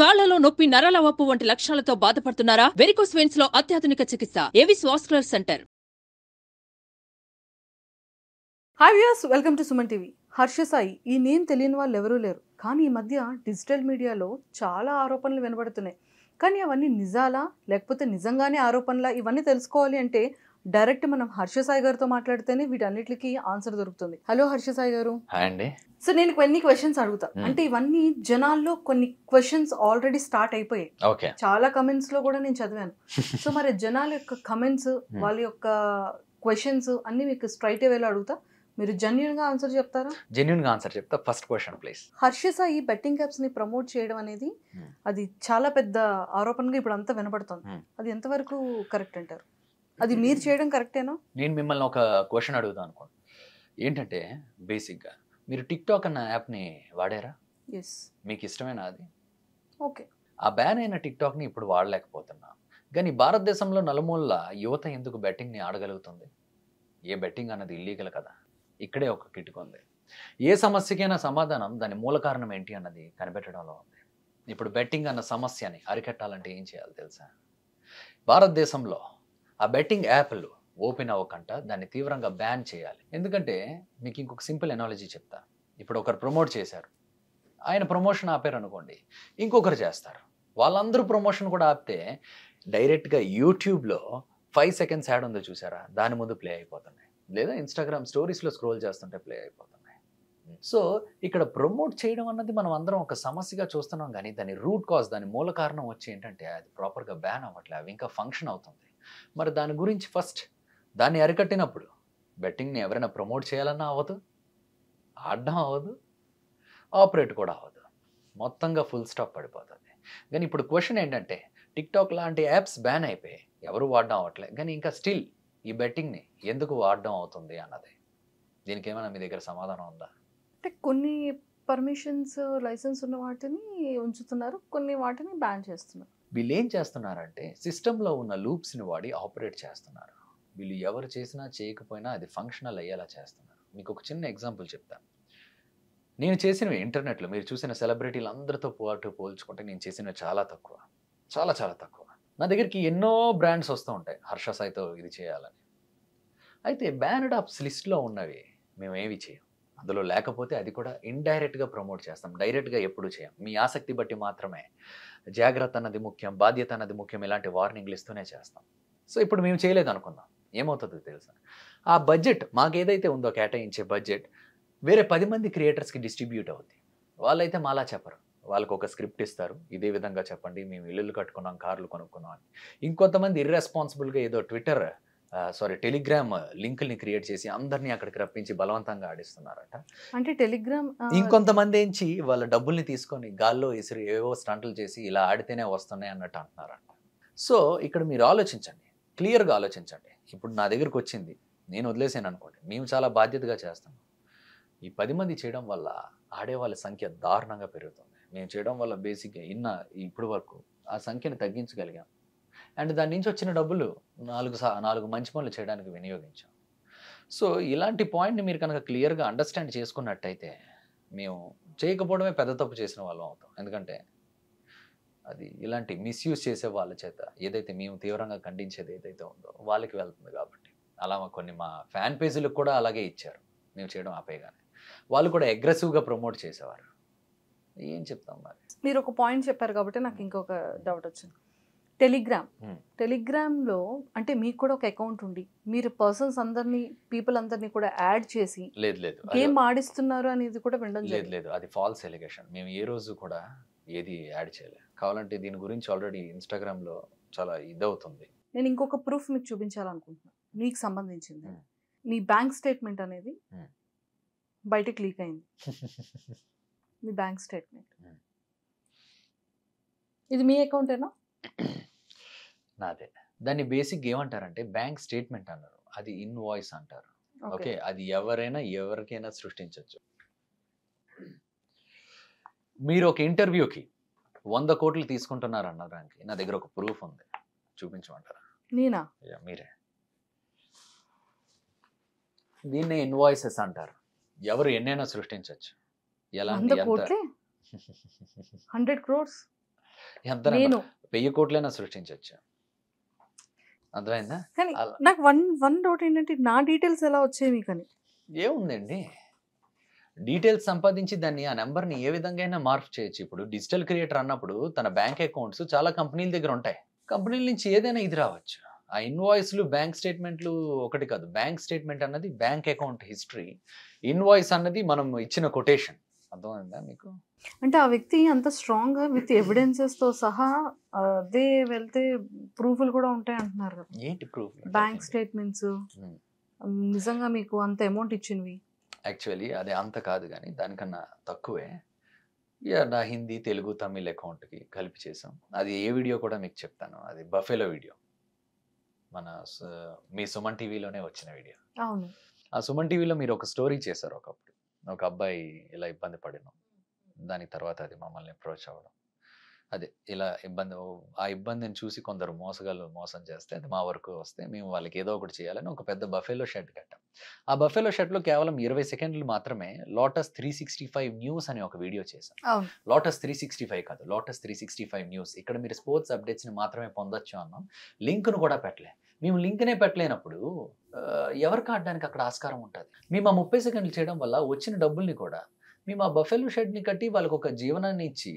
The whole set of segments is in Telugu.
కాళ్లలో నొప్పి నరాల వప్పు వంటి లక్షణాలతో బాధపడుతున్నారా వెరికోస్ వెయిన్స్ లో అత్యాధునిక చికిత్స Avis vascular centre hi views welcome to Suman TV Harsha Sai ఈ నేమ్ తెలియని వాళ్ళు ఎవరూ లేరు కానీ ఈ మధ్య డిజిటల్ మీడియాలో చాలా ఆరోపణలు వినబడుతున్నాయి కానీ అవన్నీ నిజాలా లేకపోతే నిజంగానే ఆరోపణలా ఇవన్నీ తెలుసుకోవాలి అంటే డైరెక్ట్ మనం హర్ష సాయి గారితో మాట్లాడితేనే వీటన్నిటికి ఆన్సర్ దొరుకుతుంది హలో హర్ష సాయి గారు అండి సో నేను కొన్ని క్వశ్చన్స్ అడుగుతా అంటే ఇవన్నీ జనాల్లో కొన్ని క్వశ్చన్స్ ఆల్రెడీ స్టార్ట్ అయిపోయాయి చాలా కమెంట్స్ లో కూడా నేను చదివాను సో మరి జనాల యొక్క కమెంట్స్ వాళ్ళ యొక్క క్వశ్చన్స్ అన్ని మీకు స్ట్రైట్ అవేలా అడుగుతా మీరు జెన్యున్ గా ఆన్సర్ చెప్తారా జెన్యున్ గా ఆన్సర్ చెప్తా first question please Harsha Sai betting apps ని ప్రమోట్ చేయడం అనేది అది చాలా పెద్ద ఆరోపణగా ఇప్పుడు అంతా వినపడుతుంది అది ఎంతవరకు కరెక్ట్ అంటారు అది మీరు చేయడం కరెక్టేనా నేను మిమ్మల్ని ఒక క్వశ్చన్ అడుగుదాం అనుకోండి ఏంటంటే బేసిక్గా మీరు టిక్టాక్ అన్న యాప్ని వాడారా ఎస్ మీకు ఇష్టమైన అది ఓకే ఆ బ్యాన్ అయిన టిక్టాక్ని ఇప్పుడు వాడలేకపోతున్నా కానీ భారతదేశంలో నలుమూలల యువత ఎందుకు బెట్టింగ్ని ఆడగలుగుతుంది ఏ బెట్టింగ్ అన్నది ఇల్లీగల్ కదా ఇక్కడే ఒక కిటుకు ఉంది ఏ సమస్యకైనా సమాధానం దాని మూల కారణం ఏంటి అన్నది కనిపెట్టడంలో ఉంది ఇప్పుడు బెట్టింగ్ అన్న సమస్యని అరికట్టాలంటే ఏం చేయాలి తెలుసా భారతదేశంలో ఆ బెట్టింగ్ యాప్లు ఓపెన్ అవ్వకంట దాన్ని తీవ్రంగా బ్యాన్ చేయాలి ఎందుకంటే మీకు ఇంకొక సింపుల్ ఎనాలజీ చెప్తా ఇప్పుడు ఒకరు ప్రమోట్ చేశారు ఆయన ప్రమోషన్ ఆపారు అనుకోండి ఇంకొకరు చేస్తారు వాళ్ళందరూ ప్రమోషన్ కూడా ఆపితే డైరెక్ట్గా యూట్యూబ్లో ఫైవ్ సెకండ్స్ యాడ్ ఉందో చూసారా దాని ముందు ప్లే అయిపోతున్నాయి లేదా ఇన్స్టాగ్రామ్ స్టోరీస్లో స్క్రోల్ చేస్తుంటే ప్లే అయిపోతున్నాయి సో ఇక్కడ ప్రమోట్ చేయడం అన్నది మనం అందరం ఒక సమస్యగా చూస్తున్నాం కానీ దాని రూట్ కాజ్ దాని మూల కారణం వచ్చి ఏంటంటే అది ప్రాపర్గా బ్యాన్ అవ్వట్లేదు అవి ఇంకా ఫంక్షన్ అవుతుంది మరి దాని గురించి ఫస్ట్ దాన్ని అరికట్టినప్పుడు బెట్టింగ్ని ఎవరైనా ప్రమోట్ చేయాలన్నా అవ్వదు ఆడడం అవ్వదు ఆపరేట్ కూడా అవ్వదు మొత్తంగా ఫుల్ స్టాప్ పడిపోతుంది కానీ ఇప్పుడు క్వశ్చన్ ఏంటంటే టిక్టాక్ లాంటి యాప్స్ బ్యాన్ అయిపోయి ఎవరు వాడడం అవ్వట్లేదు కానీ ఇంకా స్టిల్ ఈ బెట్టింగ్ని ఎందుకు వాడడం అవుతుంది అన్నది దీనికి ఏమైనా మీ దగ్గర సమాధానం ఉందా అంటే కొన్ని పర్మిషన్స్ లైసెన్స్ ఉన్న వాటిని ఉంచుతున్నారు కొన్ని వాటిని బ్యాన్ చేస్తున్నారు వీళ్ళు ఏం చేస్తున్నారంటే సిస్టంలో ఉన్న లూప్స్ని వాడి ఆపరేట్ చేస్తున్నారు వీళ్ళు ఎవరు చేసినా చేయకపోయినా అది ఫంక్షనల్ అయ్యేలా చేస్తున్నారు మీకు ఒక చిన్న ఎగ్జాంపుల్ చెప్తాను నేను చేసినవి ఇంటర్నెట్లో మీరు చూసిన సెలబ్రిటీలు అందరితో పాటు పోల్చుకుంటే నేను చేసినవి చాలా తక్కువ చాలా చాలా తక్కువ నా దగ్గరికి ఎన్నో బ్రాండ్స్ వస్తూ ఉంటాయి హర్ష సాయితో ఇది చేయాలని అయితే బ్యానడ్ ఆప్స్ లిస్ట్లో ఉన్నవి మేము ఏవి చేయం అందులో లేకపోతే అది కూడా ఇండైరెక్ట్గా ప్రమోట్ చేస్తాం డైరెక్ట్గా ఎప్పుడు చేయం మీ ఆసక్తి బట్టి మాత్రమే జాగ్రత్త అన్నది ముఖ్యం బాధ్యత అన్నది ముఖ్యం ఇలాంటి వార్నింగ్లు ఇస్తూనే చేస్తాం సో ఇప్పుడు మేము చేయలేదు అనుకుందాం ఏమవుతుందో తెలుసా ఆ బడ్జెట్ మాకు ఏదైతే ఉందో కేటాయించే బడ్జెట్ వేరే పది మంది క్రియేటర్స్కి డిస్ట్రిబ్యూట్ అవుద్ది వాళ్ళైతే మాలా చెప్పరు వాళ్ళకు ఒక స్క్రిప్ట్ ఇస్తారు ఇదే విధంగా చెప్పండి మేము ఇల్లులు కట్టుకున్నాం కార్లు కొనుక్కున్నాం అని ఇంకొంతమంది ఇర్రెస్పాన్సిబుల్గా ఏదో ట్విట్టర్ సారీ టెలిగ్రామ్ లింకుల్ని క్రియేట్ చేసి అందరినీ అక్కడికి రప్పించి బలవంతంగా ఆడిస్తున్నారట అంటే టెలిగ్రామ్ ఇంకొంతమంది ఏంచి వాళ్ళ డబ్బుల్ని తీసుకొని గాల్లో ఇసురు ఏవో స్టంట్లు చేసి ఇలా ఆడితేనే వస్తున్నాయి అన్నట్టు అంటున్నారంట సో ఇక్కడ మీరు ఆలోచించండి క్లియర్గా ఆలోచించండి ఇప్పుడు నా దగ్గరకు వచ్చింది నేను వదిలేసాను అనుకోండి మేము చాలా బాధ్యతగా చేస్తాం ఈ పది మంది చేయడం వల్ల ఆడేవాళ్ళ సంఖ్య దారుణంగా పెరుగుతుంది మేము చేయడం వల్ల బేసిక్గా ఇన్న ఇప్పటి వరకు ఆ సంఖ్యను తగ్గించగలిగాం అండ్ దాని నుంచి వచ్చిన డబ్బులు నాలుగు సా నాలుగు మంచి పనులు చేయడానికి వినియోగించాం సో ఇలాంటి పాయింట్ని మీరు కనుక క్లియర్గా అండర్స్టాండ్ చేసుకున్నట్టయితే మేము చేయకపోవడమే పెద్ద తప్పు చేసిన వాళ్ళం అవుతాం ఎందుకంటే అది ఇలాంటి మిస్యూజ్ చేసే వాళ్ళ చేత ఏదైతే మేము తీవ్రంగా ఖండించేది ఏదైతే ఉందో వాళ్ళకి వెళ్తుంది కాబట్టి అలా కొన్ని మా ఫ్యాన్ పేజీలకు కూడా అలాగే ఇచ్చారు మేము చేయడం ఆపేయగానే వాళ్ళు కూడా అగ్రెసివ్గా ప్రమోట్ చేసేవారు ఏం చెప్తాం మరి మీరు ఒక పాయింట్ చెప్పారు కాబట్టి నాకు ఇంకొక డౌట్ వచ్చింది టెలిగ్రామ్ టెలిగ్రామ్లో అంటే మీకు కూడా ఒక అకౌంట్ ఉంది మీరు పర్సన్స్ అందరినీ పీపుల్ అందరినీ కూడా యాడ్ చేసి లేదు లేదు ఏం ఆడిస్తున్నారు అనేది కూడా వినడం లేదు లేదు అది ఫాల్స్ ఎలిగేషన్ మేము ఏ రోజు కూడా ఏది యాడ్ చేయలేదు కావాలంటే దీని గురించి ఆల్రెడీ ఇన్స్టాగ్రామ్లో చాలా ఇదవుతుంది నేను ఇంకొక ప్రూఫ్ మీకు చూపించాలనుకుంటున్నాను మీకు సంబంధించింది మీ బ్యాంక్ స్టేట్మెంట్ అనేది బయటకు లీక్ అయింది మీ బ్యాంక్ స్టేట్మెంట్ ఇది మీ అకౌంటేనా నాదే దాన్ని బేసిక్ ఏమంటారంటే బ్యాంక్ స్టేట్మెంట్ అన్నారు అది ఇన్వాయిస్ అంటారు ఓకే అది ఎవరైనా ఎవరికైనా సృష్టించవచ్చు మీరు ఒక ఇంటర్వ్యూకి వంద కోట్లు తీసుకుంటున్నారు అన్నదానికి నా దగ్గర ఒక ప్రూఫ్ ఉంది చూపించమంటారా నేనా మీరే దీన్ని ఇన్వాయిసెస్ అంటారు ఎవరు ఎన్నైనా సృష్టించవచ్చు ఎలా హండ్రెడ్ క్రోర్స్ ఎంత వెయ్యి కోట్లైనా సృష్టించవచ్చు అర్థమైందా కానీ నాకు వన్ వన్ డౌట్ ఏంటంటే నా డీటెయిల్స్ ఎలా వచ్చాయి మీకని ఏముందండి డీటెయిల్స్ సంపాదించి దాన్ని ఆ నెంబర్ని ఏ విధంగా అయినా మార్పు చేయొచ్చు ఇప్పుడు డిజిటల్ క్రియేటర్ అన్నప్పుడు తన బ్యాంక్ అకౌంట్స్ చాలా కంపెనీల దగ్గర ఉంటాయి కంపెనీల నుంచి ఏదైనా ఇది రావచ్చు ఆ ఇన్వాయిస్లు బ్యాంక్ స్టేట్మెంట్లు ఒకటి కాదు బ్యాంక్ స్టేట్మెంట్ అన్నది బ్యాంక్ అకౌంట్ హిస్టరీ ఇన్వాయిస్ అన్నది మనం ఇచ్చిన కొటేషన్ అర్థమైందా మీకు అంటే ఆ వ్యక్తి అంత స్ట్రాంగ్ విత్ ఎవిడెన్సెస్ తో సహా అదే వెళ్తే ప్రూఫ్లు కూడా ఉంటాయి అంటున్నారు ఏంటి ప్రూఫ్ బ్యాంక్ స్టేట్మెంట్స్ నిజంగా మీకు అంత అమౌంట్ ఇచ్చినవి యాక్చువల్లీ అది అంత కాదు కానీ దానికన్నా తక్కువే నా హిందీ తెలుగు తమిళ్ అకౌంట్కి కలిపి చేసాం అది ఏ వీడియో కూడా మీకు చెప్తాను అది బఫేలో వీడియో మన మీ సుమన్ టీవీలోనే వచ్చిన వీడియో అవును ఆ సుమన్ టీవీలో మీరు ఒక స్టోరీ చేశారు ఒకప్పుడు ఒక అబ్బాయి ఇలా ఇబ్బంది పడినాం దాని తర్వాత అది మమ్మల్ని అప్రోచ్ అవ్వడం అదే ఇలా ఇబ్బంది ఆ ఇబ్బందిని చూసి కొందరు మోసగాళ్ళు మోసం చేస్తే అది మా వరకు వస్తే మేము వాళ్ళకి ఏదో ఒకటి చేయాలని ఒక పెద్ద బఫేలో షర్ట్ కట్టాం ఆ బఫేలో షర్ట్లో కేవలం ఇరవై సెకండ్లు మాత్రమే Lotus three sixty five news అనే ఒక వీడియో చేశాం లోటస్ త్రీ సిక్స్టీ ఫైవ్ కాదు Lotus three sixty five news ఇక్కడ మీరు స్పోర్ట్స్ అప్డేట్స్ని మాత్రమే పొందొచ్చు అన్నాం లింక్ను కూడా పెట్టలే మేము లింక్నే పెట్టలేనప్పుడు ఎవరికి ఆడడానికి అక్కడ ఆస్కారం ఉంటుంది మేము ఆ ముప్పై సెకండ్లు చేయడం వల్ల వచ్చిన డబ్బుల్ని కూడా మేము ఆ బఫెల్ షెడ్ని కట్టి వాళ్ళకు ఒక జీవనాన్ని ఇచ్చి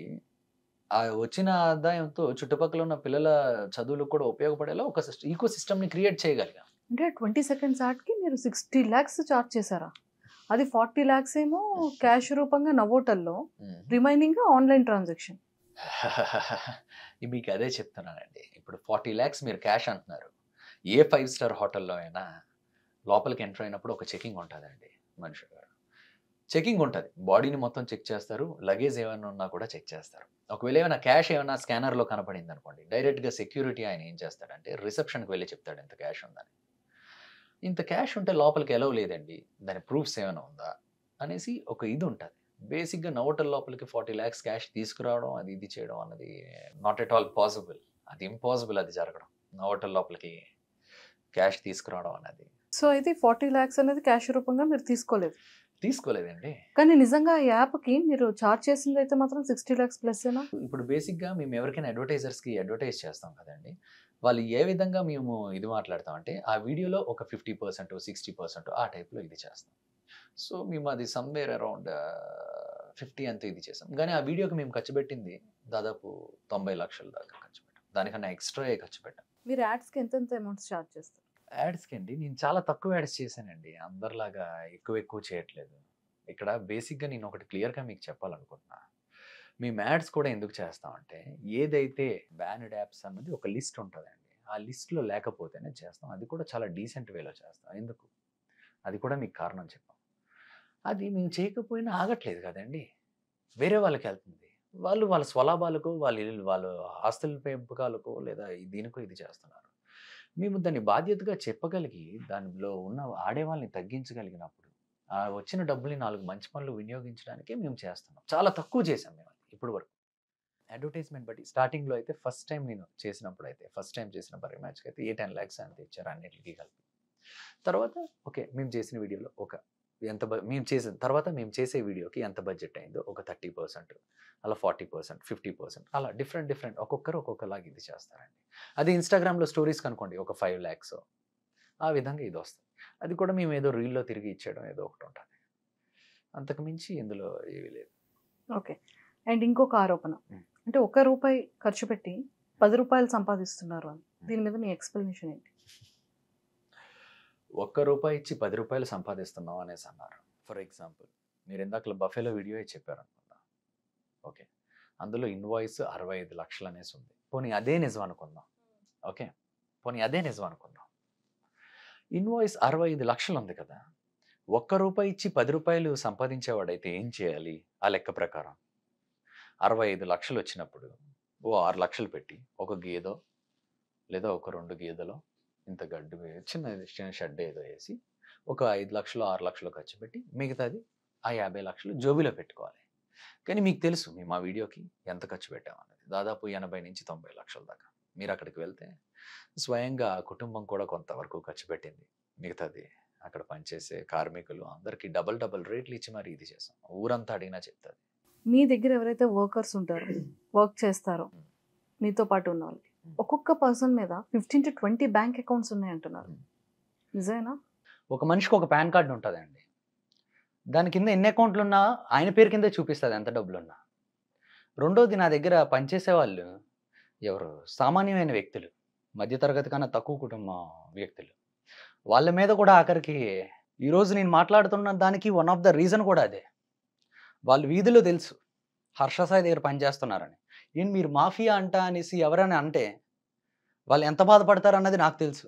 ఆ వచ్చిన ఆదాయంతో చుట్టుపక్కల ఉన్న పిల్లల చదువులకు కూడా ఉపయోగపడేలా ఒక ఈకో సిస్టమ్ని క్రియేట్ చేయగలిగాం అంటే ట్వంటీ సెకండ్స్ ఆర్ట్కి మీరు సిక్స్టీ ల్యాక్స్ చార్జ్ చేశారా అది ఫార్టీ ల్యాక్స్ ఏమో hmm. క్యాష్ రూపంగా నవోటల్లో hmm. రిమైనింగ్ ఆన్లైన్ ట్రాన్సాక్షన్ మీకు అదే చెప్తున్నానండి ఇప్పుడు ఫార్టీ ల్యాక్స్ మీరు క్యాష్ అంటున్నారు ఏ ఫైవ్ స్టార్ హోటల్లో అయినా లోపలికి ఎంటర్ అయినప్పుడు ఒక చెకింగ్ ఉంటుందండి మనుషుల చెకింగ్ ఉంటుంది బాడీని మొత్తం చెక్ చేస్తారు లగేజ్ ఏమైనా ఉన్నా కూడా చెక్ చేస్తారు ఒకవేళ ఏమైనా క్యాష్ ఏమైనా స్కానర్లో కనపడింది అనుకోండి డైరెక్ట్గా సెక్యూరిటీ ఆయన ఏం చేస్తాడంటే రిసెప్షన్కి వెళ్ళి చెప్తాడు ఇంత క్యాష్ ఉందని ఇంత క్యాష్ ఉంటే లోపలికి ఎలవ్ లేదండి దాని ప్రూఫ్స్ ఏమైనా ఉందా అనేసి ఒక ఇది ఉంటుంది బేసిక్గా నవటల్ లోపలికి ఫార్టీ ల్యాక్స్ క్యాష్ తీసుకురావడం అది ఇది చేయడం అన్నది నాట్ ఎట్ ఆల్ పాసిబుల్ అది ఇంపాసిబుల్ అది జరగడం నవటల్ లోపలికి క్యాష్ తీసుకురావడం అనేది సో అయితే ఫార్టీ ల్యాక్స్ అనేది క్యాష్ రూపంగా మీరు తీసుకోలేదు తీసుకోలేదండి కానీ నిజంగా ఈ యాప్కి మీరు చార్జ్ చేసింది అయితే మాత్రం సిక్స్టీ ల్యాక్స్ ప్లస్ ఏనా ఇప్పుడు బేసిక్గా మేము ఎవరికైనా అడ్వర్టైజర్స్కి అడ్వర్టైజ్ చేస్తాం కదండి వాళ్ళు ఏ విధంగా మేము ఇది మాట్లాడతాం అంటే ఆ వీడియోలో ఒక ఫిఫ్టీ పర్సెంట్ సిక్స్టీ పర్సెంట్ ఆ టైప్లో ఇది చేస్తాం సో మేము అది సమ్వేర్ అరౌండ్ ఫిఫ్టీ అంతా ఇది చేసాం కానీ ఆ వీడియోకి మేము ఖర్చు పెట్టింది దాదాపు తొంభై లక్షల దాకా ఖర్చు పెట్టాం దానికన్నా ఎక్స్ట్రా ఖర్చు పెట్టాం మీరు యాడ్స్కి ఎంత అమౌంట్స్ చార్జ్ చేస్తారు యాడ్స్కి అండి నేను చాలా తక్కువ యాడ్స్ చేశానండి అందరిలాగా ఎక్కువ ఎక్కువ చేయట్లేదు ఇక్కడ బేసిక్గా నేను ఒకటి క్లియర్గా మీకు చెప్పాలనుకుంటున్నా మేము యాడ్స్ కూడా ఎందుకు చేస్తామంటే ఏదైతే బ్యాన్డ్ యాప్స్ అన్నది ఒక లిస్ట్ ఉంటుందండి ఆ లిస్ట్లో లేకపోతేనే చేస్తాం అది కూడా చాలా డీసెంట్ వేలో చేస్తాం ఎందుకు అది కూడా మీకు కారణం చెప్పాం అది మేము చేయకపోయినా ఆగట్లేదు కదండి వేరే వాళ్ళకి వెళ్తుంది వాళ్ళు వాళ్ళ స్వలాభాలకు వాళ్ళు వాళ్ళ ఆస్తుల పెంపకాలకు లేదా దీనికో ఇది చేస్తున్నారు మేము దాన్ని బాధ్యతగా చెప్పగలిగి దానిలో ఉన్న ఆడేవాళ్ళని తగ్గించగలిగినప్పుడు ఆ వచ్చిన డబ్బుని నాలుగు మంచి పనులు వినియోగించడానికే మేము చేస్తున్నాం చాలా తక్కువ చేసాం మేము ఇప్పుడు వరకు అడ్వర్టైజ్మెంట్ బట్టి స్టార్టింగ్లో అయితే ఫస్ట్ టైం నేను చేసినప్పుడు అయితే ఫస్ట్ టైం చేసిన పర్ మ్యాచ్కి అయితే ఏ టెన్ ల్యాక్స్ అంత ఇచ్చారు అన్నింటికి కలిపి తర్వాత ఓకే మేము చేసిన వీడియోలో ఒక ఎంత మేము చేసిన తర్వాత మేము చేసే వీడియోకి ఎంత బడ్జెట్ అయిందో ఒక థర్టీ పర్సెంట్ అలా ఫార్టీ పర్సెంట్ ఫిఫ్టీ పర్సెంట్ అలా డిఫరెంట్ డిఫరెంట్ ఒక్కొక్కరు ఒక్కొక్కలాగా ఇది చేస్తారండి అది ఇన్స్టాగ్రామ్లో స్టోరీస్ కనుకోండి ఒక ఫైవ్ ల్యాక్స్ ఆ విధంగా ఇది వస్తుంది అది కూడా మేము ఏదో రీల్లో తిరిగి ఇచ్చేయడం ఏదో ఒకటి ఉంటుంది అంతకుమించి ఇందులో ఏమీ లేదు ఓకే అండ్ ఇంకొక ఆరోపణ అంటే ఒక రూపాయి ఖర్చు పెట్టి పది రూపాయలు సంపాదిస్తున్నారు అని దీని మీద మీ ఎక్స్ప్లెనేషన్ ఏంటి ఒక్క రూపాయి ఇచ్చి పది రూపాయలు సంపాదిస్తున్నాం అనేసి అన్నారు ఫర్ ఎగ్జాంపుల్ మీరు ఇందాక బఫేలో వీడియో చెప్పారు అనుకుందాం ఓకే అందులో ఇన్వాయిస్ అరవై ఐదు లక్షలు అనేసి ఉంది పోనీ అదే నిజం అనుకుందాం ఓకే పోనీ అదే నిజం అనుకుందాం ఇన్వాయిస్ అరవై ఐదు లక్షలు ఉంది కదా ఒక్క రూపాయి ఇచ్చి పది రూపాయలు సంపాదించేవాడైతే ఏం చేయాలి ఆ లెక్క ప్రకారం అరవై ఐదు లక్షలు వచ్చినప్పుడు ఓ ఆరు లక్షలు పెట్టి ఒక గేదో లేదా ఒక రెండు గీదలో ఇంత గడ్డు చిన్న చిన్న షెడ్ ఏదో వేసి ఒక ఐదు లక్షలు ఆరు లక్షలు ఖర్చు పెట్టి మిగతాది ఆ యాభై లక్షలు జోబీలో పెట్టుకోవాలి కానీ మీకు తెలుసు మేము ఆ వీడియోకి ఎంత ఖర్చు పెట్టామనేది దాదాపు ఎనభై నుంచి తొంభై లక్షల దాకా మీరు అక్కడికి వెళ్తే స్వయంగా కుటుంబం కూడా కొంతవరకు ఖర్చు పెట్టింది మిగతాది అక్కడ పనిచేసే కార్మికులు అందరికీ డబల్ డబల్ రేట్లు ఇచ్చి మరి ఇది చేసాం ఊరంతా అడిగినా చెప్తుంది మీ దగ్గర ఎవరైతే వర్కర్స్ ఉంటారో వర్క్ చేస్తారో మీతో పాటు ఉన్న వాళ్ళకి Hmm. ఒక్కొక్క పర్సన్ మీద fifteen to twenty bank accounts ఉన్నాయి అంటున్నారు hmm. నిజమేనా ఒక మనిషికి ఒక పాన్ కార్డు ఉంటుందండి దాని కింద ఎన్ని అకౌంట్లు ఉన్నా ఆయన పేరు కింద చూపిస్తుంది ఎంత డబ్బులు ఉన్నా రెండోది నా దగ్గర పనిచేసే వాళ్ళు ఎవరు సామాన్యమైన వ్యక్తులు మధ్యతరగతి కన్నా తక్కువ కుటుంబ వ్యక్తులు వాళ్ళ మీద కూడా ఆఖరికి ఈరోజు నేను మాట్లాడుతున్న దానికి వన్ ఆఫ్ ద రీజన్ కూడా అదే వాళ్ళు వీధిలో తెలుసు హర్షసాయి దగ్గర పనిచేస్తున్నారని ఏం మీరు మాఫియా అంట అనేసి ఎవరని అంటే వాళ్ళు ఎంత బాధపడతారు అన్నది నాకు తెలుసు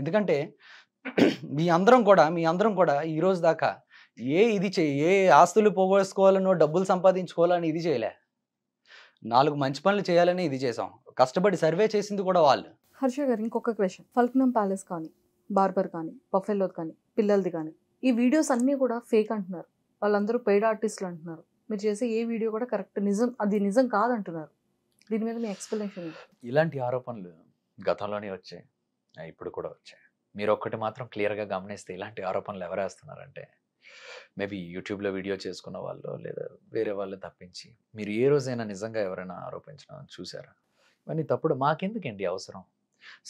ఎందుకంటే మీ అందరం కూడా మీ అందరం కూడా ఈరోజు దాకా ఏ ఇది చేయి ఏ ఆస్తులు పోగొట్టుకోవాలనో డబ్బులు సంపాదించుకోవాలని ఇది చేయలే నాలుగు మంచి పనులు చేయాలని ఇది చేసాం కష్టపడి సర్వే చేసింది కూడా వాళ్ళు హర్ష గారు ఇంకొక క్వశ్చన్ ఫల్క్నమ్ ప్యాలెస్ కానీ బార్బర్ కానీ బఫెల్లో కానీ పిల్లలది కానీ ఈ వీడియోస్ అన్నీ కూడా ఫేక్ అంటున్నారు వాళ్ళందరూ పెయిడ్ ఆర్టిస్టులు అంటున్నారు మీరు చేసే ఏ వీడియో కూడా కరెక్ట్ నిజం అది నిజం కాదంటున్నారు దీని మీద మీ ఎక్స్ప్లెనేషన్ ఇలాంటి ఆరోపణలు గతంలోనే వచ్చాయి ఇప్పుడు కూడా వచ్చాయి మీరు ఒక్కటి మాత్రం క్లియర్గా గమనిస్తే ఇలాంటి ఆరోపణలు ఎవరు వేస్తున్నారంటే మేబీ యూట్యూబ్లో వీడియో చేసుకున్న వాళ్ళు లేదా వేరే వాళ్ళు తప్పించి మీరు ఏ రోజైనా నిజంగా ఎవరైనా ఆరోపించిన చూసారా ఇవన్నీ తప్పుడు మాకెందుకండి అవసరం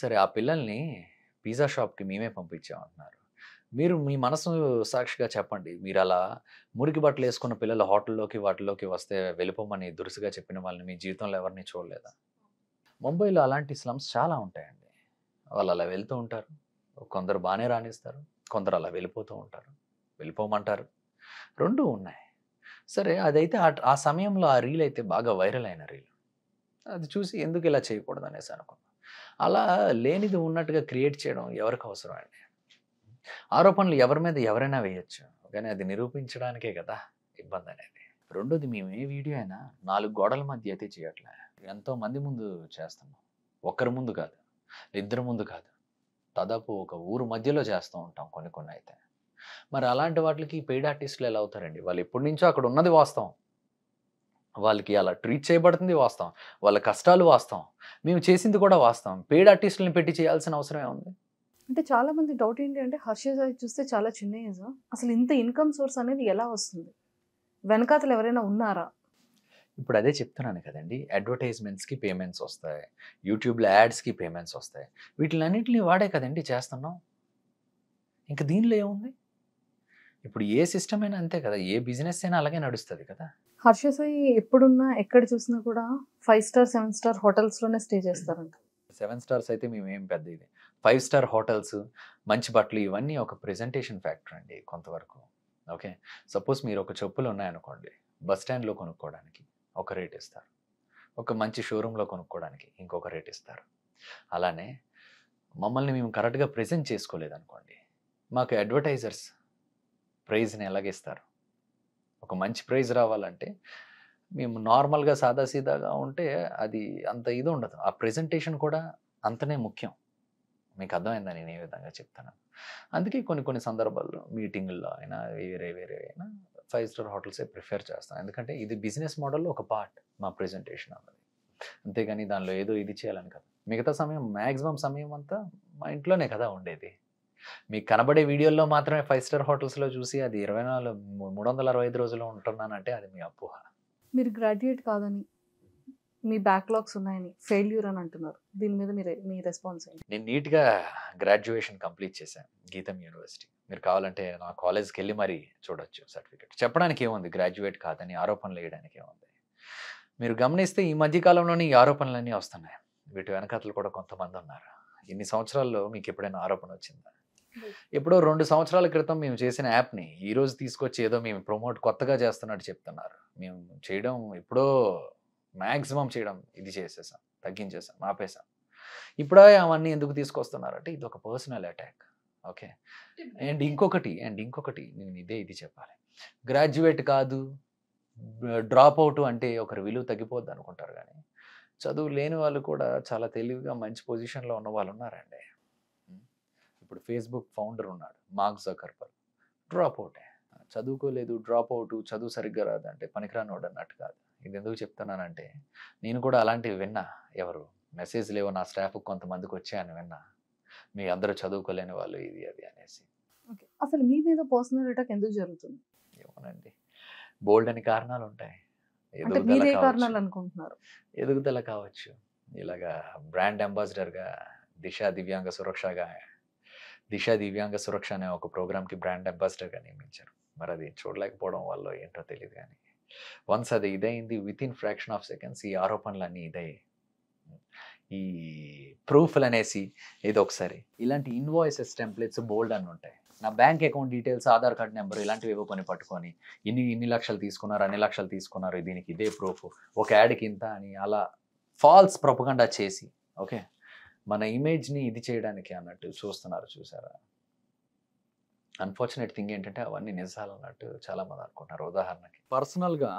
సరే ఆ పిల్లల్ని పిజ్జా షాప్కి మేమే పంపించామంటున్నారు మీరు మీ మనసు సాక్షిగా చెప్పండి మీరు అలా మురికి బట్టలు వేసుకున్న పిల్లలు హోటల్లోకి వాటిలోకి వస్తే వెళ్ళిపోమని దురుసుగా చెప్పిన వాళ్ళని మీ జీవితంలో ఎవరిని చూడలేదా ముంబైలో అలాంటి స్లమ్స్ చాలా ఉంటాయండి వాళ్ళు అలా వెళ్తూ ఉంటారు కొందరు బాగానే రాణిస్తారు కొందరు అలా వెళ్ళిపోతూ ఉంటారు వెళ్ళిపోమంటారు రెండూ ఉన్నాయి సరే అదైతే ఆ సమయంలో ఆ రీల్ అయితే బాగా వైరల్ అయిన రీల్ అది చూసి ఎందుకు ఇలా చేయకూడదు అనేసి అనుకున్నాను అలా లేనిది ఉన్నట్టుగా క్రియేట్ చేయడం ఎవరికి అవసరం అండి ఆరోపణలు ఎవరి మీద ఎవరైనా వేయచ్చు కానీ అది నిరూపించడానికే కదా ఇబ్బంది అనేది రెండోది మేము ఏ వీడియో అయినా నాలుగు గోడల మధ్య అయితే చేయట్లే ఎంతో మంది ముందు చేస్తున్నాం ఒకరి ముందు కాదు ఇద్దరి ముందు కాదు దాదాపు ఒక ఊరు మధ్యలో చేస్తూ ఉంటాం కొన్ని కొన్ని అయితే మరి అలాంటి వాటికి పెయిడ్ ఆర్టిస్టులు ఎలా అవుతారండి వాళ్ళు ఎప్పటి నుంచో అక్కడ ఉన్నది వాస్తవం వాళ్ళకి అలా ట్రీట్ చేయబడుతుంది వాస్తవం వాళ్ళ కష్టాలు వాస్తవం మేము చేసింది కూడా వాస్తవం పెయిడ్ ఆర్టిస్టులను పెట్టి చేయాల్సిన అవసరం ఏముంది అంటే చాలా మంది డౌట్ ఏంటి అంటే హర్షేజ్ చూస్తే చాలా చిన్న ఏజ్ అసలు ఇంత ఇన్కమ్ సోర్స్ అనేది ఎలా వస్తుంది వెనకాతలు ఎవరైనా ఉన్నారా ఇప్పుడు అదే చెప్తున్నాను కదండి అడ్వర్టైజ్మెంట్స్కి పేమెంట్స్ వస్తాయి యూట్యూబ్లో యాడ్స్కి పేమెంట్స్ వస్తాయి అన్నింటినీ వాడే కదండి చేస్తున్నాం ఇంకా దీనిలో ఏముంది ఇప్పుడు ఏ సిస్టమ్ అయినా అంతే కదా ఏ బిజినెస్ అయినా అలాగే నడుస్తుంది కదా హర్షసాయి ఎప్పుడున్నా ఎక్కడ చూసినా కూడా ఫైవ్ స్టార్ సెవెన్ స్టార్ హోటల్స్లోనే స్టే చేస్తారంట సెవెన్ స్టార్స్ అయితే మేము ఏం పెద్ద ఇది ఫైవ్ స్టార్ హోటల్స్ మంచి బట్టలు ఇవన్నీ ఒక ప్రెజెంటేషన్ ఫ్యాక్టర్ అండి కొంతవరకు ఓకే సపోజ్ మీరు ఒక చెప్పులు ఉన్నాయనుకోండి బస్ స్టాండ్లో కొనుక్కోవడానికి ఒక రేట్ ఇస్తారు ఒక మంచి షోరూంలో కొనుక్కోవడానికి ఇంకొక రేట్ ఇస్తారు అలానే మమ్మల్ని మేము కరెక్ట్గా ప్రజెంట్ చేసుకోలేదనుకోండి మాకు అడ్వర్టైజర్స్ ప్రైజ్ని ఎలాగిస్తారు ఒక మంచి ప్రైజ్ రావాలంటే మేము నార్మల్గా సాదాసీదాగా ఉంటే అది అంత ఇది ఉండదు ఆ ప్రజెంటేషన్ కూడా అంతనే ముఖ్యం మీకు అర్థమైందని నేను ఏ విధంగా చెప్తాను అందుకే కొన్ని కొన్ని సందర్భాల్లో మీటింగుల్లో అయినా వేరే వేరే అయినా ఫైవ్ స్టార్ హోటల్సే ప్రిఫర్ చేస్తాను ఎందుకంటే ఇది బిజినెస్ మోడల్లో ఒక పార్ట్ మా ప్రజెంటేషన్ అన్నది అంతేగాని దానిలో ఏదో ఇది చేయాలని కదా మిగతా సమయం మ్యాక్సిమం సమయం అంతా మా ఇంట్లోనే కదా ఉండేది మీకు కనబడే వీడియోల్లో మాత్రమే ఫైవ్ స్టార్ హోటల్స్లో చూసి అది ఇరవై నాలుగు మూడు వందల అరవై ఐదు రోజులు ఉంటున్నానంటే అది మీ అపోహ మీరు గ్రాడ్యుయేట్ కాదని మీ బ్యాక్లాగ్స్ ఉన్నాయని ఫెయిల్యూర్ అని అంటున్నారు దీని మీద మీరు మీ రెస్పాన్స్ ఏంటి నేను నీట్గా గ్రాడ్యుయేషన్ కంప్లీట్ చేశాను గీతం యూనివర్సిటీ మీరు కావాలంటే నా కాలేజ్కి వెళ్ళి మరీ చూడొచ్చు సర్టిఫికేట్ చెప్పడానికి ఏముంది గ్రాడ్యుయేట్ కాదని ఆరోపణలు వేయడానికి ఏముంది మీరు గమనిస్తే ఈ మధ్య కాలంలోనే ఈ ఆరోపణలన్నీ వస్తున్నాయి వీటి వెనకతలు కూడా కొంతమంది ఉన్నారు ఇన్ని సంవత్సరాల్లో మీకు ఎప్పుడైనా ఆరోపణ వచ్చిందా ఎప్పుడో రెండు సంవత్సరాల క్రితం మేము చేసిన యాప్ని ఈరోజు తీసుకొచ్చి ఏదో మేము ప్రమోట్ కొత్తగా చేస్తున్నట్టు చెప్తున్నారు మేము చేయడం ఎప్పుడో మ్యాక్సిమం చేయడం ఇది చేసేసాం తగ్గించేసాం ఆపేసాం ఇప్పుడు అవన్నీ ఎందుకు తీసుకొస్తున్నారంటే ఇది ఒక పర్సనల్ అటాక్ ఓకే అండ్ ఇంకొకటి అండ్ ఇంకొకటి నేను ఇదే ఇది చెప్పాలి గ్రాడ్యుయేట్ కాదు డ్రాప్ అవుట్ అంటే ఒకరి విలువ తగ్గిపోద్ది అనుకుంటారు కానీ చదువు లేని వాళ్ళు కూడా చాలా తెలివిగా మంచి పొజిషన్లో ఉన్న వాళ్ళు ఉన్నారండి ఇప్పుడు ఫేస్బుక్ ఫౌండర్ ఉన్నాడు మార్క్ జకర్బర్ డ్రాప్ అవుటే చదువుకోలేదు డ్రాప్ అవుట్ చదువు సరిగ్గా రాదంటే వాడు అన్నట్టు కాదు ఇది ఎందుకు చెప్తున్నానంటే నేను కూడా అలాంటివి విన్నా ఎవరు మెసేజ్ లేవు నా స్టాఫ్ కొంతమందికి వచ్చాయని విన్నా మీ అందరూ చదువుకోలేని వాళ్ళు ఇది అది అనేసి అసలు మీ మీద పర్సనల్ అటాక్ ఎందుకు జరుగుతుంది ఏమోనండి బోల్డ్ అని కారణాలు ఉంటాయి ఎదుగుదల ఎదుగుదల కావచ్చు ఇలాగా బ్రాండ్ అంబాసిడర్గా దిశ దివ్యాంగ సురక్షగా దిశ దివ్యాంగ సురక్ష అనే ఒక ప్రోగ్రామ్కి బ్రాండ్ అంబాసిడర్గా నియమించారు మరి అది చూడలేకపోవడం వల్ల ఏంటో తెలియదు కానీ వన్స్ అది ఇదైంది within fraction of seconds ఈ ఆరోపణలన్నీ ఇదే ఈ ప్రూఫ్లు అనేసి ఇది ఒకసారి ఇలాంటి ఇన్వాయిసెస్ టెంప్లెట్స్ బోల్డ్ అని ఉంటాయి నా bank account details Aadhaar card number ఇలాంటివి ఏవో పని పట్టుకొని ఇన్ని ఇన్ని లక్షలు తీసుకున్నారు అన్ని లక్షలు తీసుకున్నారు దీనికి ఇదే ప్రూఫ్ ఒక యాడ్కి ఇంత అని అలా ఫాల్స్ ప్రొపగండా చేసి ఓకే మన ఇమేజ్ని ఇది చేయడానికి అన్నట్టు చూస్తున్నారు చూసారా అన్ఫార్చునేట్ థింగ్ ఏంటంటే అవన్నీ నిజాలు అన్నట్టు చాలా మంది అనుకుంటున్నారు ఉదాహరణకి పర్సనల్ గా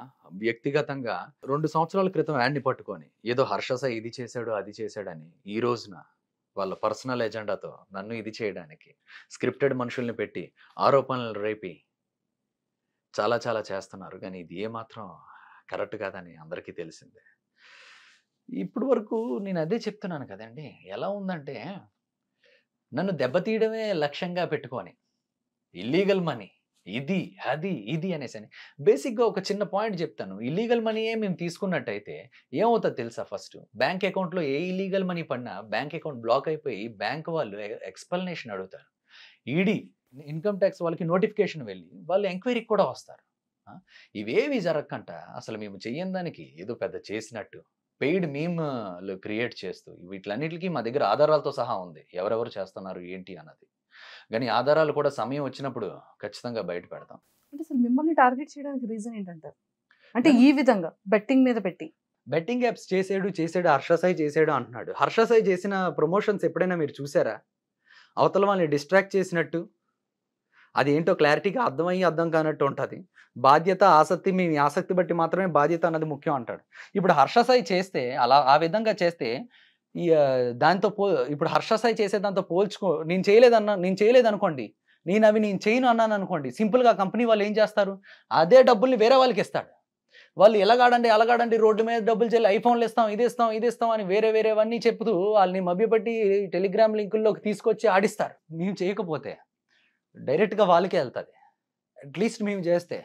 వ్యక్తిగతంగా రెండు సంవత్సరాల క్రితం యాడ్ని పట్టుకొని ఏదో హర్షస ఇది చేశాడు అది చేశాడని ఈ రోజున వాళ్ళ పర్సనల్ ఎజెండాతో నన్ను ఇది చేయడానికి స్క్రిప్టెడ్ మనుషుల్ని పెట్టి ఆరోపణలు రేపి చాలా చాలా చేస్తున్నారు కానీ ఇది ఏమాత్రం కరెక్ట్ కాదని అందరికీ తెలిసిందే ఇప్పటి వరకు నేను అదే చెప్తున్నాను కదండి ఎలా ఉందంటే నన్ను దెబ్బతీయడమే లక్ష్యంగా పెట్టుకొని ఇల్లీగల్ మనీ ఇది అది ఇది అనేసి అని బేసిక్గా ఒక చిన్న పాయింట్ చెప్తాను ఇల్లీగల్ మనీయే మేము తీసుకున్నట్టయితే ఏమవుతుంది తెలుసా ఫస్ట్ బ్యాంక్ అకౌంట్లో ఏ ఇల్లీగల్ మనీ పడినా బ్యాంక్ అకౌంట్ బ్లాక్ అయిపోయి బ్యాంక్ వాళ్ళు ఎక్స్ప్లెనేషన్ అడుగుతారు ఈడీ ఇన్కమ్ ట్యాక్స్ వాళ్ళకి నోటిఫికేషన్ వెళ్ళి వాళ్ళు ఎంక్వైరీకి కూడా వస్తారు ఇవేవి జరగకంట అసలు మేము చెయ్యని దానికి ఏదో పెద్ద చేసినట్టు పెయిడ్ మీమ్లు క్రియేట్ చేస్తూ వీటిలన్నిటికీ మా దగ్గర ఆధారాలతో సహా ఉంది ఎవరెవరు చేస్తున్నారు ఏంటి అన్నది కానీ ఆధారాలు కూడా సమయం వచ్చినప్పుడు ఖచ్చితంగా బయట పెడతాం అంటే అసలు మిమ్మల్ని టార్గెట్ చేయడానికి రీజన్ ఏంటంటారు అంటే ఈ విధంగా బెట్టింగ్ మీద పెట్టి బెట్టింగ్ యాప్స్ చేసాడు చేసాడు హర్షసాయి చేసాడు అంటున్నాడు హర్షసాయి చేసిన ప్రమోషన్స్ ఎప్పుడైనా మీరు చూసారా అవతల వాళ్ళని డిస్ట్రాక్ట్ చేసినట్టు అది ఏంటో క్లారిటీగా అర్థమయ్యి అర్థం కానట్టు ఉంటుంది బాధ్యత ఆసక్తి మీ ఆసక్తి బట్టి మాత్రమే బాధ్యత అన్నది ముఖ్యం అంటాడు ఇప్పుడు హర్షసాయి చేస్తే అలా ఆ విధంగా చేస్తే దాంతో పో ఇప్పుడు హర్షసాయి దాంతో పోల్చుకో నేను చేయలేదన్నా నేను చేయలేదనుకోండి నేను అవి నేను చేయను అన్నాను అనుకోండి సింపుల్గా కంపెనీ వాళ్ళు ఏం చేస్తారు అదే డబ్బుల్ని వేరే వాళ్ళకి ఇస్తాడు వాళ్ళు ఎలాగాడండి అలాగాడండి రోడ్డు మీద డబ్బులు చెల్లి ఐఫోన్లు ఇస్తాం ఇది ఇస్తాం ఇది ఇస్తాం అని వేరే వేరేవన్నీ చెప్తూ వాళ్ళని మభ్యపెట్టి టెలిగ్రామ్ లింకుల్లోకి తీసుకొచ్చి ఆడిస్తారు మేము చేయకపోతే డైరెక్ట్గా వాళ్ళకే వెళ్తుంది అట్లీస్ట్ మేము చేస్తే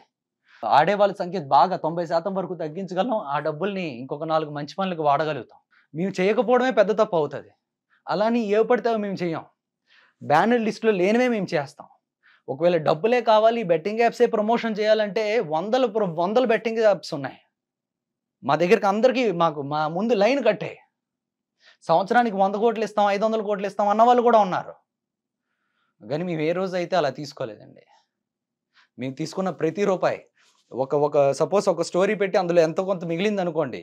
ఆడే వాళ్ళ సంఖ్య బాగా తొంభై శాతం వరకు తగ్గించగలం ఆ డబ్బుల్ని ఇంకొక నాలుగు మంచి పనులకు వాడగలుగుతాం మేము చేయకపోవడమే పెద్ద తప్పు అవుతుంది అలా నీ ఏ పడితే మేము చేయం బ్యానర్ లిస్టులో లేనివే మేము చేస్తాం ఒకవేళ డబ్బులే కావాలి ఈ బెట్టింగ్ యాప్సే ప్రమోషన్ చేయాలంటే వందలు వందలు బెట్టింగ్ యాప్స్ ఉన్నాయి మా దగ్గరికి అందరికీ మాకు మా ముందు లైన్ కట్టే సంవత్సరానికి వంద కోట్లు ఇస్తాం ఐదు వందల కోట్లు ఇస్తాం అన్న వాళ్ళు కూడా ఉన్నారు కానీ మేము ఏ రోజు అయితే అలా తీసుకోలేదండి మేము తీసుకున్న ప్రతి రూపాయి ఒక ఒక సపోజ్ ఒక స్టోరీ పెట్టి అందులో ఎంత కొంత మిగిలింది అనుకోండి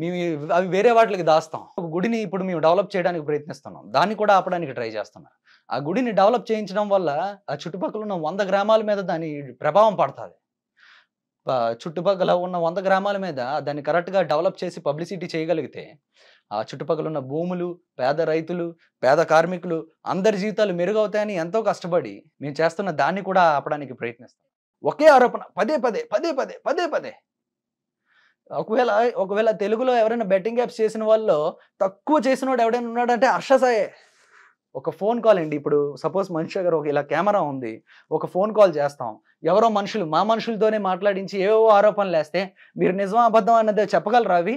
మేము అవి వేరే వాటికి దాస్తాం ఒక గుడిని ఇప్పుడు మేము డెవలప్ చేయడానికి ప్రయత్నిస్తున్నాం దాన్ని కూడా ఆపడానికి ట్రై చేస్తున్నారు ఆ గుడిని డెవలప్ చేయించడం వల్ల ఆ చుట్టుపక్కల ఉన్న వంద గ్రామాల మీద దాని ప్రభావం పడుతుంది చుట్టుపక్కల ఉన్న వంద గ్రామాల మీద దాన్ని కరెక్ట్గా డెవలప్ చేసి పబ్లిసిటీ చేయగలిగితే ఆ చుట్టుపక్కల ఉన్న భూములు పేద రైతులు పేద కార్మికులు అందరి జీవితాలు మెరుగవుతాయని ఎంతో కష్టపడి మేము చేస్తున్న దాన్ని కూడా ఆపడానికి ప్రయత్నిస్తాం ఒకే ఆరోపణ పదే పదే పదే పదే పదే పదే ఒకవేళ ఒకవేళ తెలుగులో ఎవరైనా బెట్టింగ్ యాప్స్ చేసిన వాళ్ళు తక్కువ చేసిన వాడు ఎవడైనా ఉన్నాడంటే అర్షసాయే ఒక ఫోన్ కాల్ అండి ఇప్పుడు సపోజ్ మనిషి దగ్గర ఒక ఇలా కెమెరా ఉంది ఒక ఫోన్ కాల్ చేస్తాం ఎవరో మనుషులు మా మనుషులతోనే మాట్లాడించి ఏవేవో ఆరోపణలు వేస్తే మీరు నిజం అబద్ధం అన్నది చెప్పగలరా అవి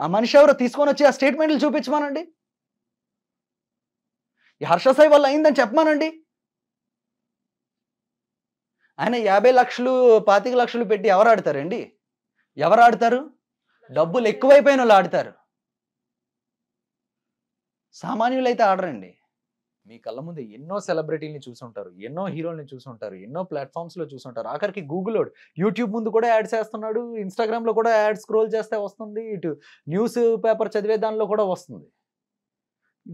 ఆ మనిషి ఎవరో తీసుకొని వచ్చి ఆ స్టేట్మెంట్లు చూపించమానండి ఈ హర్షసాయి వల్ల అయిందని చెప్పమానండి ఆయన యాభై లక్షలు పాతిక లక్షలు పెట్టి ఎవరు ఆడతారండి ఎవరు ఆడతారు డబ్బులు ఎక్కువైపోయిన వాళ్ళు ఆడతారు సామాన్యులైతే ఆడరండి మీ కళ్ళ ముందు ఎన్నో సెలబ్రిటీలని చూసుంటారు ఎన్నో హీరోల్ని చూసుంటారు ఎన్నో ప్లాట్ఫామ్స్లో చూసుంటారు ఆఖరికి గూగుల్ యూట్యూబ్ ముందు కూడా యాడ్ చేస్తున్నాడు ఇన్స్టాగ్రామ్లో కూడా యాడ్ స్క్రోల్ చేస్తే వస్తుంది ఇటు న్యూస్ పేపర్ చదివే దానిలో కూడా వస్తుంది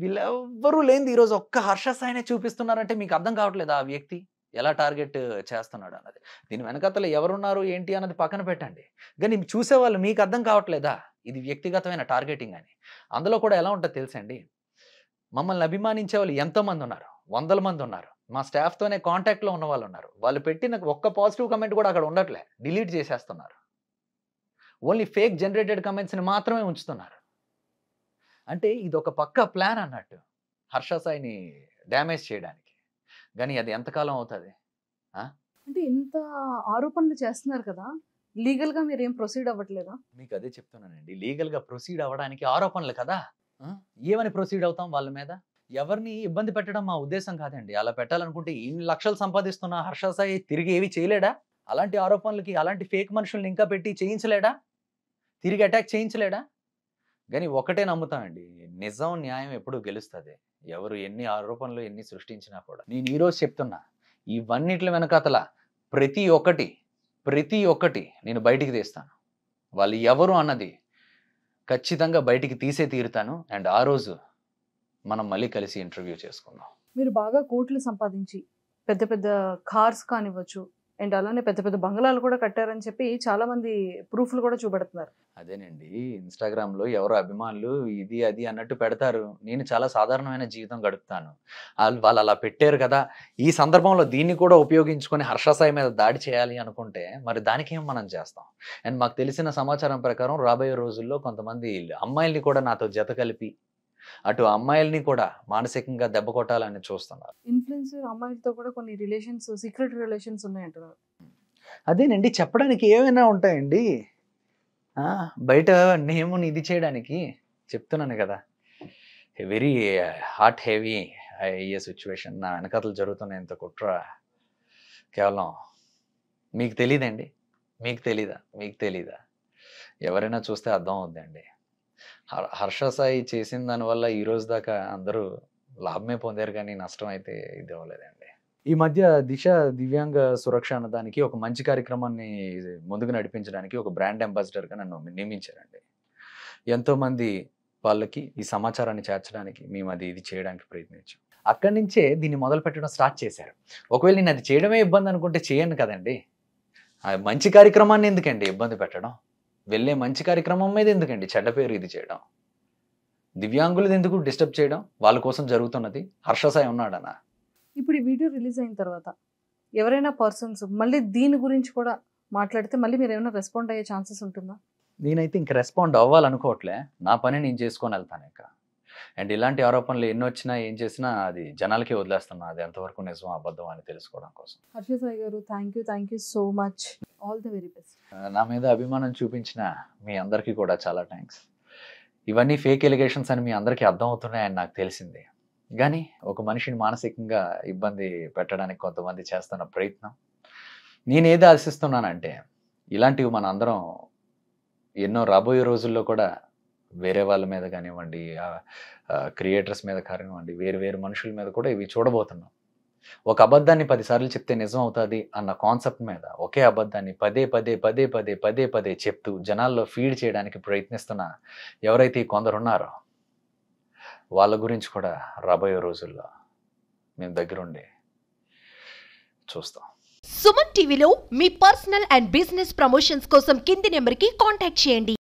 వీళ్ళెవ్వరూ లేనిది ఈరోజు ఒక్క హర్ష సాయినే చూపిస్తున్నారంటే మీకు అర్థం కావట్లేదు ఆ వ్యక్తి ఎలా టార్గెట్ చేస్తున్నాడు అన్నది దీని వెనకతలు ఎవరున్నారు ఏంటి అన్నది పక్కన పెట్టండి కానీ చూసేవాళ్ళు మీకు అర్థం కావట్లేదా ఇది వ్యక్తిగతమైన టార్గెటింగ్ అని అందులో కూడా ఎలా ఉంటుందో తెలుసండి మమ్మల్ని అభిమానించే వాళ్ళు ఎంతోమంది ఉన్నారు వందల మంది ఉన్నారు మా స్టాఫ్తోనే కాంటాక్ట్లో ఉన్న వాళ్ళు ఉన్నారు వాళ్ళు పెట్టిన ఒక్క పాజిటివ్ కమెంట్ కూడా అక్కడ ఉండట్లే డిలీట్ చేసేస్తున్నారు ఓన్లీ ఫేక్ జనరేటెడ్ కమెంట్స్ని మాత్రమే ఉంచుతున్నారు అంటే ఇది ఒక పక్క ప్లాన్ అన్నట్టు హర్ష సాయిని డ్యామేజ్ చేయడానికి కానీ అది ఎంతకాలం అవుతుంది అంటే ఇంత ఆరోపణలు చేస్తున్నారు కదా లీగల్ గా మీరు ఏం ప్రొసీడ్ అవ్వట్లేదా మీకు అదే చెప్తున్నానండి లీగల్ గా ప్రొసీడ్ అవ్వడానికి ఆరోపణలు కదా ఏమని ప్రొసీడ్ అవుతాం వాళ్ళ మీద ఎవరిని ఇబ్బంది పెట్టడం మా ఉద్దేశం కాదండి అలా పెట్టాలనుకుంటే ఇన్ని లక్షలు సంపాదిస్తున్న హర్ష సాయి తిరిగి ఏవి చేయలేడా అలాంటి ఆరోపణలకి అలాంటి ఫేక్ మనుషుల్ని ఇంకా పెట్టి చేయించలేడా తిరిగి అటాక్ చేయించలేడా కానీ ఒకటే నమ్ముతామండి నిజం న్యాయం ఎప్పుడూ గెలుస్తుంది ఎవరు ఎన్ని ఆరోపణలు ఎన్ని సృష్టించినా కూడా నేను ఈరోజు చెప్తున్నా ఇవన్నిట్ల వెనకాతల ప్రతి ఒక్కటి ప్రతి ఒక్కటి నేను బయటికి తీస్తాను వాళ్ళు ఎవరు అన్నది ఖచ్చితంగా బయటికి తీసే తీరుతాను అండ్ ఆ రోజు మనం మళ్ళీ కలిసి ఇంటర్వ్యూ చేసుకుందాం మీరు బాగా కోట్లు సంపాదించి పెద్ద పెద్ద కార్స్ కానివ్వచ్చు అండ్ అలానే పెద్ద పెద్ద బంగ్లాలు కూడా కట్టారని చెప్పి చాలా మంది ప్రూఫ్లు కూడా చూపెడుతున్నారు అదేనండి ఇన్స్టాగ్రామ్ లో ఎవరు అభిమానులు ఇది అది అన్నట్టు పెడతారు నేను చాలా సాధారణమైన జీవితం గడుపుతాను వాళ్ళు అలా పెట్టారు కదా ఈ సందర్భంలో దీన్ని కూడా ఉపయోగించుకొని హర్షసాయి మీద దాడి చేయాలి అనుకుంటే మరి దానికేం మనం చేస్తాం అండ్ మాకు తెలిసిన సమాచారం ప్రకారం రాబోయే రోజుల్లో కొంతమంది అమ్మాయిల్ని కూడా నాతో జత కలిపి అటు అమ్మాయిల్ని కూడా మానసికంగా దెబ్బ కొట్టాలని చూస్తున్నారు ఇన్ఫ్లుయెన్సర్ అమ్మాయిలతో కూడా కొన్ని రిలేషన్స్ సీక్రెట్ రిలేషన్స్ ఉన్నాయంటున్నారు అదేనండి చెప్పడానికి ఏమైనా ఉంటాయండి బయట నేము ఇది చేయడానికి చెప్తున్నాను కదా వెరీ హార్ట్ హెవీ అయ్యే సిచ్యువేషన్ నా వెనకతలు జరుగుతున్న ఇంత కుట్ర కేవలం మీకు తెలీదండి మీకు తెలీదా మీకు తెలీదా ఎవరైనా చూస్తే అర్థం అవుద్దండి హర్ష సాయి చేసిన దానివల్ల ఈ రోజు దాకా అందరూ లాభమే పొందారు కానీ నష్టం అయితే ఇది అవ్వలేదండి ఈ మధ్య దిశ దివ్యాంగ సురక్ష అన్నదానికి ఒక మంచి కార్యక్రమాన్ని ముందుకు నడిపించడానికి ఒక బ్రాండ్ అంబాసిడర్గా నన్ను నియమించారండి ఎంతోమంది వాళ్ళకి ఈ సమాచారాన్ని చేర్చడానికి మేము అది ఇది చేయడానికి ప్రయత్నించాం అక్కడి నుంచే దీన్ని మొదలు పెట్టడం స్టార్ట్ చేశారు ఒకవేళ నేను అది చేయడమే ఇబ్బంది అనుకుంటే చేయను కదండి మంచి కార్యక్రమాన్ని ఎందుకండి ఇబ్బంది పెట్టడం వెళ్ళే మంచి కార్యక్రమం మీద ఎందుకండి చెడ్డ పేరు ఇది చేయడం దివ్యాంగులది ఎందుకు డిస్టర్బ్ చేయడం వాళ్ళ కోసం జరుగుతున్నది హర్షసాయి ఉన్నాడనా ఇప్పుడు ఈ వీడియో రిలీజ్ అయిన తర్వాత ఎవరైనా పర్సన్స్ మళ్ళీ దీని గురించి కూడా మాట్లాడితే మళ్ళీ మీరు ఏమైనా రెస్పాండ్ అయ్యే ఛాన్సెస్ ఉంటుందా నేనైతే ఇంక రెస్పాండ్ అవ్వాలనుకోవట్లే నా పని నేను చేసుకొని వెళ్తాను ఇంకా అండ్ ఇలాంటి ఆరోపణలు ఎన్ని వచ్చినా ఏం చేసినా అది జనాలకే వదిలేస్తున్నా అది ఎంతవరకు నిజం అబద్ధం అని తెలుసుకోవడం కోసం గారు thank you thank you so much all the very best నా మీద అభిమానం చూపించిన మీ అందరికీ కూడా చాలా థ్యాంక్స్ ఇవన్నీ ఫేక్ ఎలిగేషన్స్ అని మీ అందరికీ అర్థం అవుతున్నాయని నాకు తెలిసింది కానీ ఒక మనిషిని మానసికంగా ఇబ్బంది పెట్టడానికి కొంతమంది చేస్తున్న ప్రయత్నం నేనేది ఆశిస్తున్నానంటే ఇలాంటివి మన అందరం ఎన్నో రాబోయే రోజుల్లో కూడా వేరే వాళ్ళ మీద కానివ్వండి క్రియేటర్స్ మీద కానివ్వండి వేరు వేరు మనుషుల మీద కూడా ఇవి చూడబోతున్నాం ఒక అబద్ధాన్ని పదిసార్లు చెప్తే నిజం అవుతుంది అన్న కాన్సెప్ట్ మీద ఒకే అబద్ధాన్ని పదే పదే పదే పదే పదే పదే చెప్తూ జనాల్లో ఫీడ్ చేయడానికి ప్రయత్నిస్తున్న ఎవరైతే కొందరున్నారో వాళ్ళ గురించి కూడా రాబోయే రోజుల్లో మేము దగ్గరుండి చూస్తాం సుమన్ టీవీలో మీ పర్సనల్ అండ్ బిజినెస్ ప్రమోషన్స్ కోసం కింది నెంబర్కి కాంటాక్ట్ చేయండి